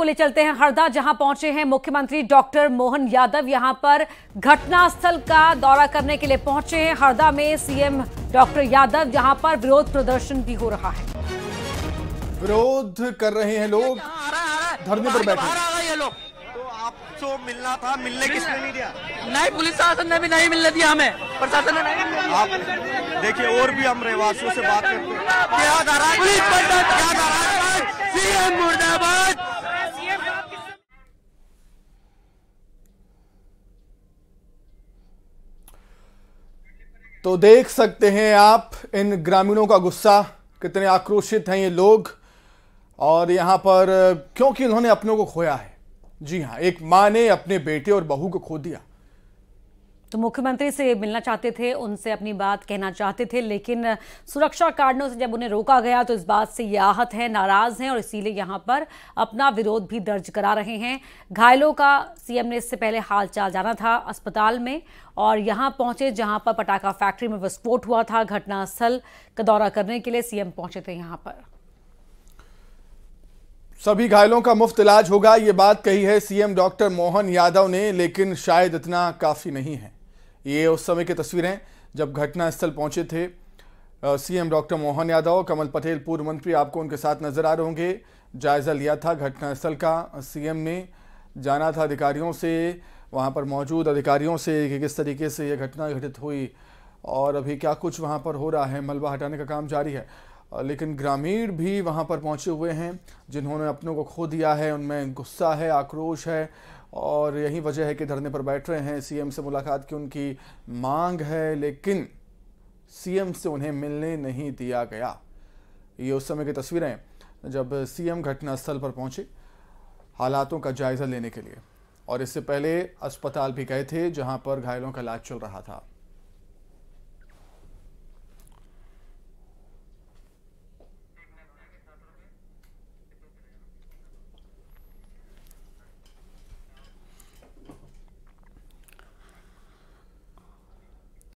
आपको ले चलते हैं हरदा जहां पहुंचे हैं मुख्यमंत्री डॉक्टर मोहन यादव यहां पर घटनास्थल का दौरा करने के लिए पहुंचे हैं हरदा में सीएम डॉक्टर यादव यहां पर विरोध प्रदर्शन भी हो रहा है विरोध कर रहे हैं लोग धरने पर बैठे लोग तो आपको मिलना था मिलने किसने नहीं दिया नहीं पुलिस शासन ने भी नहीं मिलने दिया हमें प्रशासन ने नहीं देखिए और भी हम रहवासियों से बात करते तो देख सकते हैं आप इन ग्रामीणों का गुस्सा कितने आक्रोशित हैं ये लोग और यहाँ पर क्योंकि इन्होंने अपनों को खोया है जी हाँ एक माँ ने अपने बेटे और बहू को खो दिया तो मुख्यमंत्री से मिलना चाहते थे उनसे अपनी बात कहना चाहते थे लेकिन सुरक्षा कारणों से जब उन्हें रोका गया तो इस बात से ये आहत हैं नाराज़ हैं और इसीलिए यहाँ पर अपना विरोध भी दर्ज करा रहे हैं घायलों का सीएम ने इससे पहले हाल चाल जाना था अस्पताल में और यहाँ पहुँचे जहाँ पर पटाखा फैक्ट्री में विस्फोट हुआ था घटनास्थल का दौरा करने के लिए सीएम पहुँचे थे यहाँ पर सभी घायलों का मुफ्त इलाज होगा ये बात कही है सीएम डॉक्टर मोहन यादव ने लेकिन शायद इतना काफी नहीं है ये उस समय की तस्वीरें जब घटनास्थल पहुंचे थे सीएम डॉक्टर मोहन यादव कमल पटेल पूर्व मंत्री आपको उनके साथ नजर आ रहे होंगे जायजा लिया था घटनास्थल का सीएम ने जाना था अधिकारियों से वहाँ पर मौजूद अधिकारियों से कि किस तरीके से ये घटना घटित हुई और अभी क्या कुछ वहाँ पर हो रहा है मलबा हटाने का काम जारी है लेकिन ग्रामीण भी वहाँ पर पहुँचे हुए हैं जिन्होंने अपनों को खो दिया है उनमें गुस्सा है आक्रोश है और यही वजह है कि धरने पर बैठ रहे हैं सीएम से मुलाकात की उनकी मांग है लेकिन सीएम से उन्हें मिलने नहीं दिया गया ये उस समय की तस्वीरें जब सीएम घटनास्थल पर पहुंचे हालातों का जायज़ा लेने के लिए और इससे पहले अस्पताल भी गए थे जहां पर घायलों का इलाज चल रहा था